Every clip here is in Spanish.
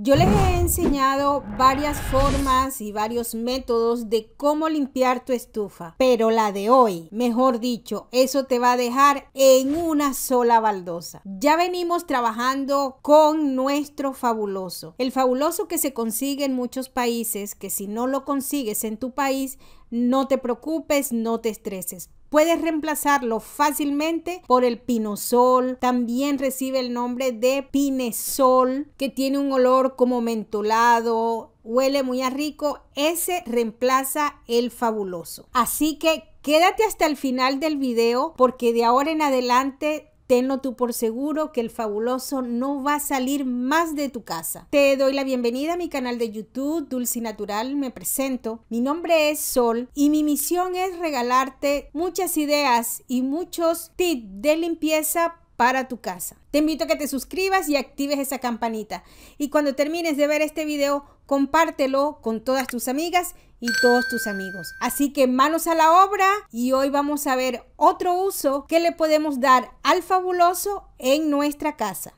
Yo les he enseñado varias formas y varios métodos de cómo limpiar tu estufa, pero la de hoy, mejor dicho, eso te va a dejar en una sola baldosa. Ya venimos trabajando con nuestro fabuloso. El fabuloso que se consigue en muchos países, que si no lo consigues en tu país, no te preocupes, no te estreses. Puedes reemplazarlo fácilmente por el pinosol. También recibe el nombre de pinesol, que tiene un olor como mentolado, huele muy a rico. Ese reemplaza el fabuloso. Así que quédate hasta el final del video porque de ahora en adelante Tenlo tú por seguro que el fabuloso no va a salir más de tu casa. Te doy la bienvenida a mi canal de YouTube, Dulce Natural, me presento. Mi nombre es Sol y mi misión es regalarte muchas ideas y muchos tips de limpieza para tu casa. Te invito a que te suscribas y actives esa campanita. Y cuando termines de ver este video, compártelo con todas tus amigas y todos tus amigos. Así que manos a la obra y hoy vamos a ver otro uso que le podemos dar al fabuloso en nuestra casa.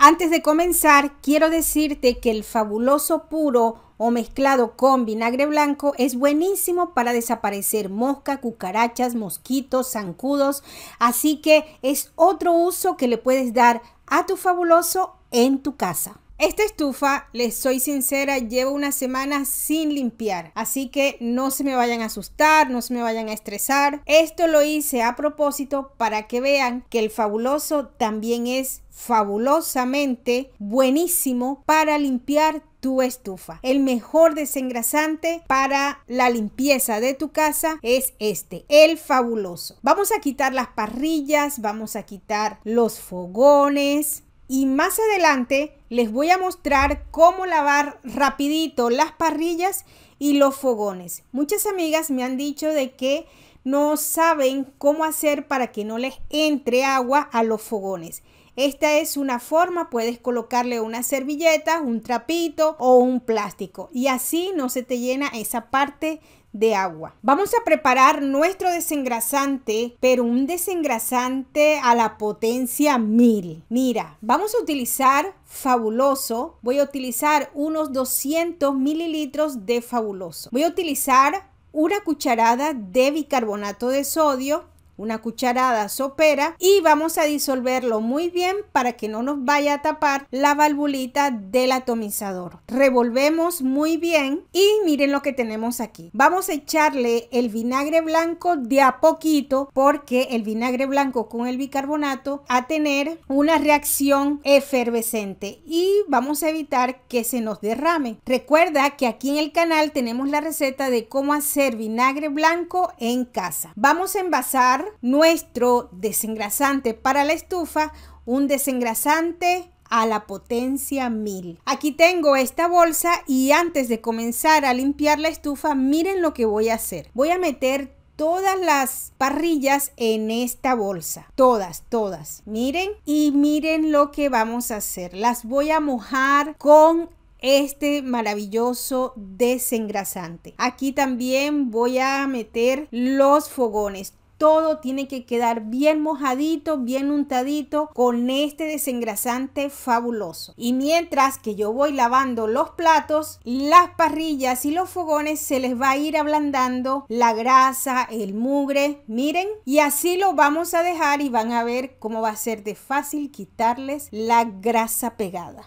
Antes de comenzar, quiero decirte que el fabuloso puro o mezclado con vinagre blanco es buenísimo para desaparecer mosca, cucarachas, mosquitos, zancudos. Así que es otro uso que le puedes dar a tu fabuloso en tu casa. Esta estufa, les soy sincera, llevo una semana sin limpiar, así que no se me vayan a asustar, no se me vayan a estresar. Esto lo hice a propósito para que vean que el fabuloso también es fabulosamente buenísimo para limpiar tu estufa. El mejor desengrasante para la limpieza de tu casa es este, el fabuloso. Vamos a quitar las parrillas, vamos a quitar los fogones, y más adelante les voy a mostrar cómo lavar rapidito las parrillas y los fogones. Muchas amigas me han dicho de que no saben cómo hacer para que no les entre agua a los fogones. Esta es una forma, puedes colocarle una servilleta, un trapito o un plástico y así no se te llena esa parte de agua. Vamos a preparar nuestro desengrasante, pero un desengrasante a la potencia 1000. Mira, vamos a utilizar fabuloso. Voy a utilizar unos 200 mililitros de fabuloso. Voy a utilizar una cucharada de bicarbonato de sodio una cucharada sopera y vamos a disolverlo muy bien para que no nos vaya a tapar la valvulita del atomizador. Revolvemos muy bien y miren lo que tenemos aquí. Vamos a echarle el vinagre blanco de a poquito porque el vinagre blanco con el bicarbonato va a tener una reacción efervescente y vamos a evitar que se nos derrame. Recuerda que aquí en el canal tenemos la receta de cómo hacer vinagre blanco en casa. Vamos a envasar nuestro desengrasante para la estufa, un desengrasante a la potencia 1000. Aquí tengo esta bolsa y antes de comenzar a limpiar la estufa, miren lo que voy a hacer. Voy a meter todas las parrillas en esta bolsa. Todas, todas. Miren y miren lo que vamos a hacer. Las voy a mojar con este maravilloso desengrasante. Aquí también voy a meter los fogones todo tiene que quedar bien mojadito, bien untadito con este desengrasante fabuloso. Y mientras que yo voy lavando los platos, las parrillas y los fogones se les va a ir ablandando la grasa, el mugre, miren. Y así lo vamos a dejar y van a ver cómo va a ser de fácil quitarles la grasa pegada.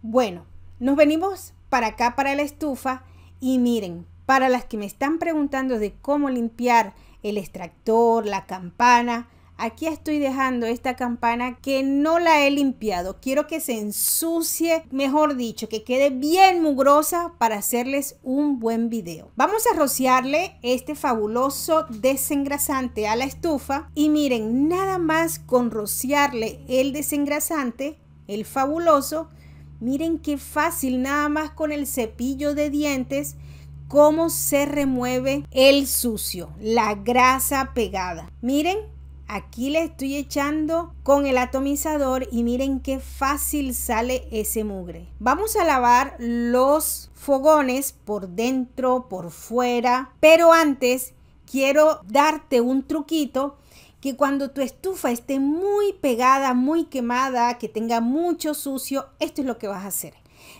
Bueno, nos venimos para acá, para la estufa. Y miren, para las que me están preguntando de cómo limpiar el extractor, la campana. Aquí estoy dejando esta campana que no la he limpiado. Quiero que se ensucie, mejor dicho, que quede bien mugrosa para hacerles un buen video. Vamos a rociarle este fabuloso desengrasante a la estufa. Y miren, nada más con rociarle el desengrasante, el fabuloso, miren qué fácil, nada más con el cepillo de dientes cómo se remueve el sucio, la grasa pegada. Miren, aquí le estoy echando con el atomizador y miren qué fácil sale ese mugre. Vamos a lavar los fogones por dentro, por fuera, pero antes quiero darte un truquito que cuando tu estufa esté muy pegada, muy quemada, que tenga mucho sucio, esto es lo que vas a hacer.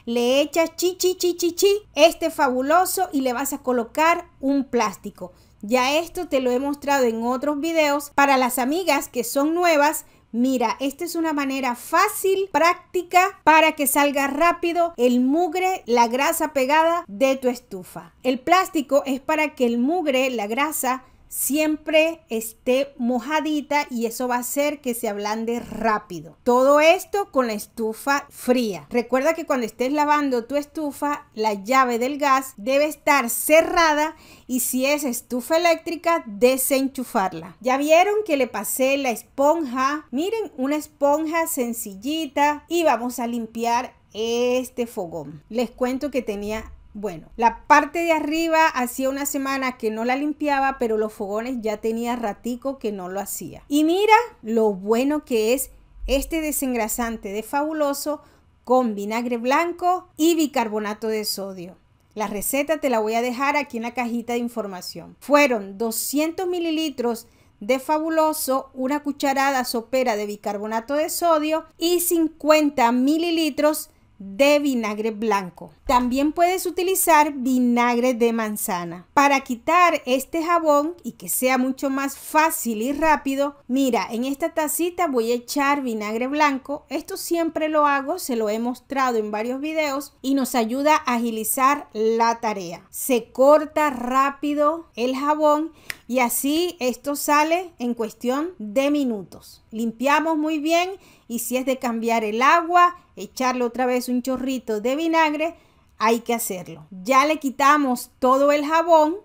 Le echas chichi chichi chi, este fabuloso y le vas a colocar un plástico. Ya esto te lo he mostrado en otros videos. Para las amigas que son nuevas, Mira, esta es una manera fácil, práctica, para que salga rápido el mugre, la grasa pegada de tu estufa. El plástico es para que el mugre, la grasa, siempre esté mojadita y eso va a hacer que se ablande rápido. Todo esto con la estufa fría. Recuerda que cuando estés lavando tu estufa, la llave del gas debe estar cerrada y si es estufa eléctrica, desenchufarla. Ya vieron que le pasé la esponja. Miren, una esponja sencillita y vamos a limpiar este fogón. Les cuento que tenía bueno, la parte de arriba hacía una semana que no la limpiaba, pero los fogones ya tenía ratico que no lo hacía. Y mira lo bueno que es este desengrasante de fabuloso con vinagre blanco y bicarbonato de sodio. La receta te la voy a dejar aquí en la cajita de información. Fueron 200 mililitros de fabuloso, una cucharada sopera de bicarbonato de sodio y 50 mililitros de vinagre blanco. También puedes utilizar vinagre de manzana. Para quitar este jabón y que sea mucho más fácil y rápido, mira, en esta tacita voy a echar vinagre blanco. Esto siempre lo hago, se lo he mostrado en varios videos y nos ayuda a agilizar la tarea. Se corta rápido el jabón y así esto sale en cuestión de minutos. Limpiamos muy bien y si es de cambiar el agua, echarle otra vez un chorrito de vinagre, hay que hacerlo. Ya le quitamos todo el jabón.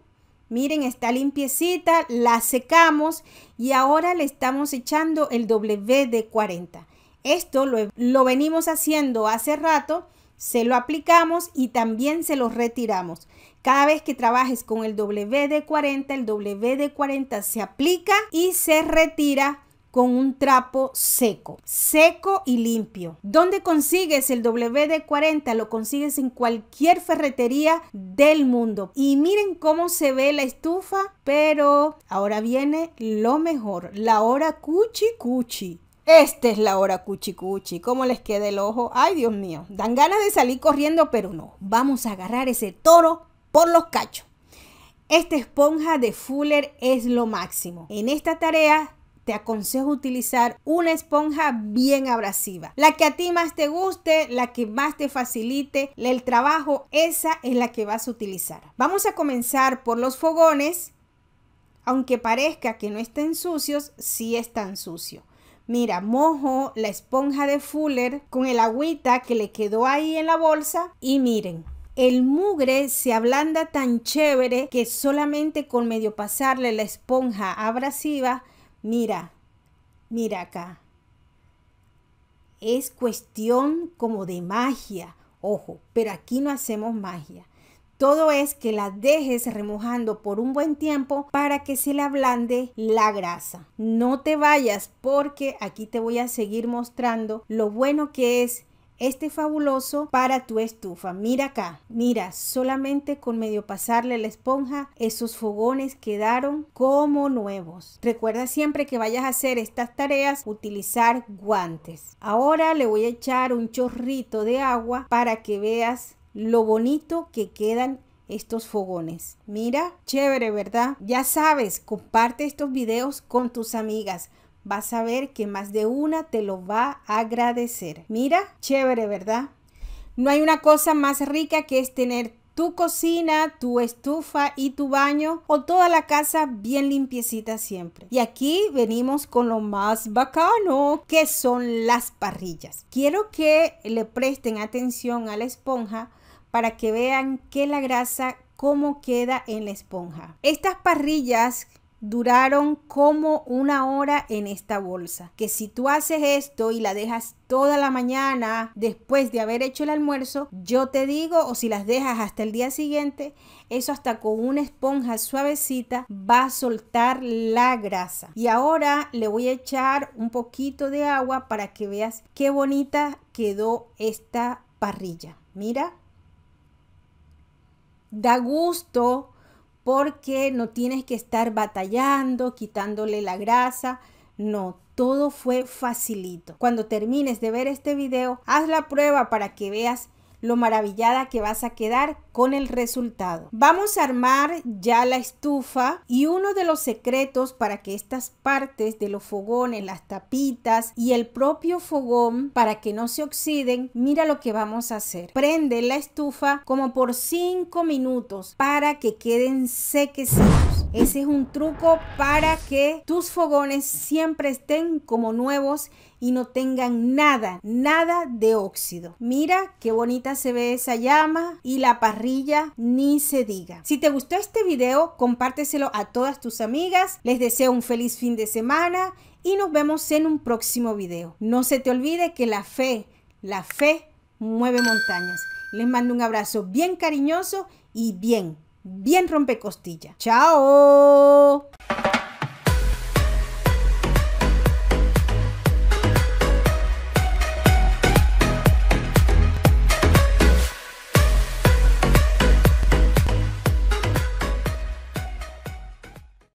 Miren, está limpiecita, la secamos y ahora le estamos echando el WD-40. Esto lo, lo venimos haciendo hace rato, se lo aplicamos y también se lo retiramos. Cada vez que trabajes con el WD-40, el WD-40 se aplica y se retira con un trapo seco, seco y limpio. ¿Dónde consigues el WD-40? Lo consigues en cualquier ferretería del mundo. Y miren cómo se ve la estufa, pero ahora viene lo mejor, la hora cuchi cuchi. Esta es la hora cuchi cuchi. ¿Cómo les queda el ojo? Ay, Dios mío. Dan ganas de salir corriendo, pero no. Vamos a agarrar ese toro por los cachos. Esta esponja de Fuller es lo máximo. En esta tarea te aconsejo utilizar una esponja bien abrasiva. La que a ti más te guste, la que más te facilite el trabajo, esa es la que vas a utilizar. Vamos a comenzar por los fogones. Aunque parezca que no estén sucios, sí están sucio Mira, mojo la esponja de Fuller con el agüita que le quedó ahí en la bolsa y miren, el mugre se ablanda tan chévere que solamente con medio pasarle la esponja abrasiva, mira, mira acá. Es cuestión como de magia, ojo, pero aquí no hacemos magia. Todo es que la dejes remojando por un buen tiempo para que se le ablande la grasa. No te vayas porque aquí te voy a seguir mostrando lo bueno que es este fabuloso para tu estufa. Mira acá, mira, solamente con medio pasarle la esponja, esos fogones quedaron como nuevos. Recuerda siempre que vayas a hacer estas tareas utilizar guantes. Ahora le voy a echar un chorrito de agua para que veas lo bonito que quedan estos fogones. Mira, chévere, ¿verdad? Ya sabes, comparte estos videos con tus amigas vas a ver que más de una te lo va a agradecer. Mira, chévere, ¿verdad? No hay una cosa más rica que es tener tu cocina, tu estufa y tu baño o toda la casa bien limpiecita siempre. Y aquí venimos con lo más bacano, que son las parrillas. Quiero que le presten atención a la esponja para que vean que la grasa cómo queda en la esponja. Estas parrillas duraron como una hora en esta bolsa. Que si tú haces esto y la dejas toda la mañana después de haber hecho el almuerzo, yo te digo, o si las dejas hasta el día siguiente, eso hasta con una esponja suavecita va a soltar la grasa. Y ahora le voy a echar un poquito de agua para que veas qué bonita quedó esta parrilla. Mira. Da gusto porque no tienes que estar batallando, quitándole la grasa. No, todo fue facilito. Cuando termines de ver este video, haz la prueba para que veas lo maravillada que vas a quedar con el resultado. Vamos a armar ya la estufa y uno de los secretos para que estas partes de los fogones, las tapitas y el propio fogón para que no se oxiden, mira lo que vamos a hacer. Prende la estufa como por 5 minutos para que queden sequecitos. Ese es un truco para que tus fogones siempre estén como nuevos y no tengan nada, nada de óxido. Mira qué bonita se ve esa llama y la parrilla ni se diga. Si te gustó este video, compárteselo a todas tus amigas. Les deseo un feliz fin de semana y nos vemos en un próximo video. No se te olvide que la fe, la fe mueve montañas. Les mando un abrazo bien cariñoso y bien bien rompecostilla. ¡Chao!